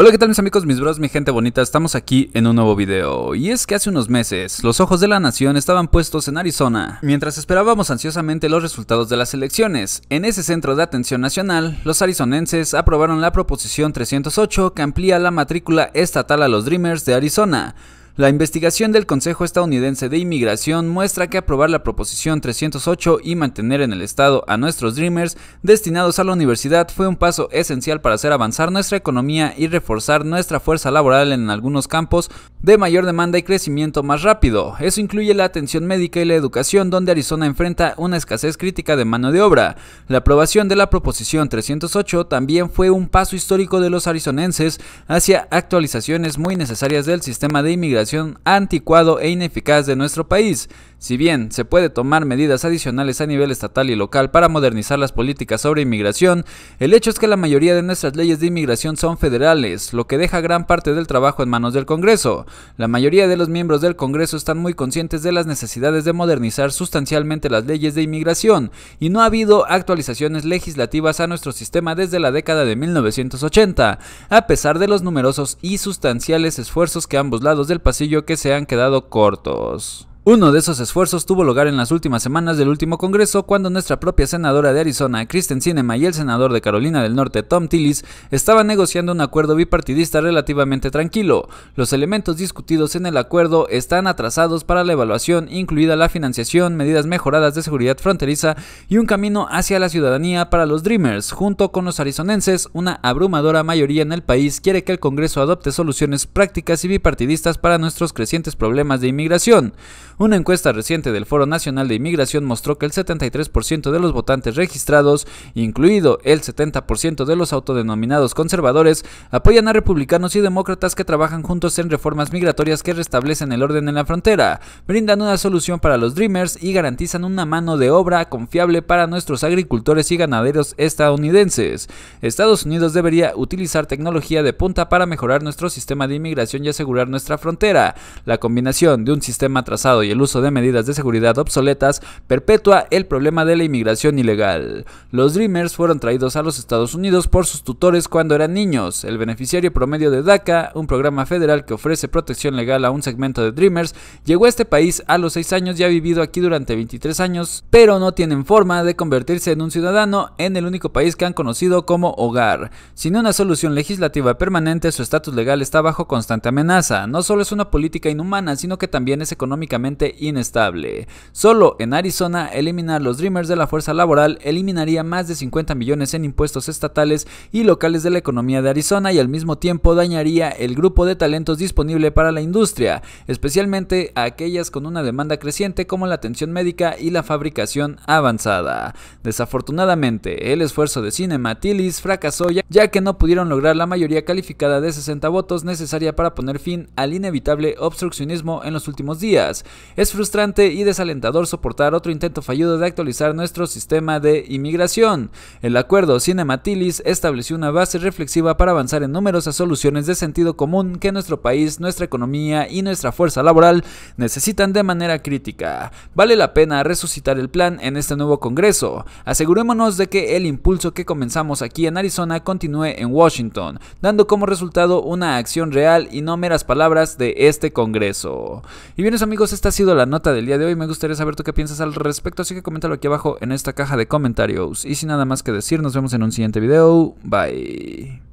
Hola qué tal mis amigos, mis bros, mi gente bonita, estamos aquí en un nuevo video y es que hace unos meses los ojos de la nación estaban puestos en Arizona mientras esperábamos ansiosamente los resultados de las elecciones. En ese centro de atención nacional, los arizonenses aprobaron la proposición 308 que amplía la matrícula estatal a los Dreamers de Arizona la investigación del Consejo Estadounidense de Inmigración muestra que aprobar la proposición 308 y mantener en el Estado a nuestros Dreamers destinados a la universidad fue un paso esencial para hacer avanzar nuestra economía y reforzar nuestra fuerza laboral en algunos campos de mayor demanda y crecimiento más rápido. Eso incluye la atención médica y la educación, donde Arizona enfrenta una escasez crítica de mano de obra. La aprobación de la Proposición 308 también fue un paso histórico de los arizonenses hacia actualizaciones muy necesarias del sistema de inmigración anticuado e ineficaz de nuestro país. Si bien se puede tomar medidas adicionales a nivel estatal y local para modernizar las políticas sobre inmigración, el hecho es que la mayoría de nuestras leyes de inmigración son federales, lo que deja gran parte del trabajo en manos del Congreso. La mayoría de los miembros del Congreso están muy conscientes de las necesidades de modernizar sustancialmente las leyes de inmigración, y no ha habido actualizaciones legislativas a nuestro sistema desde la década de 1980, a pesar de los numerosos y sustanciales esfuerzos que ambos lados del pasillo que se han quedado cortos. Uno de esos esfuerzos tuvo lugar en las últimas semanas del último Congreso cuando nuestra propia senadora de Arizona, Kristen Sinema, y el senador de Carolina del Norte, Tom Tillis, estaban negociando un acuerdo bipartidista relativamente tranquilo. Los elementos discutidos en el acuerdo están atrasados para la evaluación, incluida la financiación, medidas mejoradas de seguridad fronteriza y un camino hacia la ciudadanía para los Dreamers. Junto con los arizonenses, una abrumadora mayoría en el país quiere que el Congreso adopte soluciones prácticas y bipartidistas para nuestros crecientes problemas de inmigración. Una encuesta reciente del Foro Nacional de Inmigración mostró que el 73% de los votantes registrados, incluido el 70% de los autodenominados conservadores, apoyan a republicanos y demócratas que trabajan juntos en reformas migratorias que restablecen el orden en la frontera, brindan una solución para los Dreamers y garantizan una mano de obra confiable para nuestros agricultores y ganaderos estadounidenses. Estados Unidos debería utilizar tecnología de punta para mejorar nuestro sistema de inmigración y asegurar nuestra frontera. La combinación de un sistema trazado el uso de medidas de seguridad obsoletas perpetúa el problema de la inmigración ilegal. Los Dreamers fueron traídos a los Estados Unidos por sus tutores cuando eran niños. El beneficiario promedio de DACA, un programa federal que ofrece protección legal a un segmento de Dreamers, llegó a este país a los 6 años y ha vivido aquí durante 23 años, pero no tienen forma de convertirse en un ciudadano en el único país que han conocido como hogar. Sin una solución legislativa permanente, su estatus legal está bajo constante amenaza. No solo es una política inhumana, sino que también es económicamente inestable. Solo en Arizona, eliminar los Dreamers de la fuerza laboral eliminaría más de 50 millones en impuestos estatales y locales de la economía de Arizona y al mismo tiempo dañaría el grupo de talentos disponible para la industria, especialmente a aquellas con una demanda creciente como la atención médica y la fabricación avanzada. Desafortunadamente, el esfuerzo de Cinema fracasó ya que no pudieron lograr la mayoría calificada de 60 votos necesaria para poner fin al inevitable obstruccionismo en los últimos días. Es frustrante y desalentador soportar otro intento fallido de actualizar nuestro sistema de inmigración. El acuerdo Cinematilis estableció una base reflexiva para avanzar en numerosas soluciones de sentido común que nuestro país, nuestra economía y nuestra fuerza laboral necesitan de manera crítica. Vale la pena resucitar el plan en este nuevo Congreso. Asegurémonos de que el impulso que comenzamos aquí en Arizona continúe en Washington, dando como resultado una acción real y no meras palabras de este Congreso. Y bien, amigos, esta ha sido la nota del día de hoy. Me gustaría saber tú qué piensas al respecto, así que coméntalo aquí abajo en esta caja de comentarios. Y sin nada más que decir, nos vemos en un siguiente video. Bye.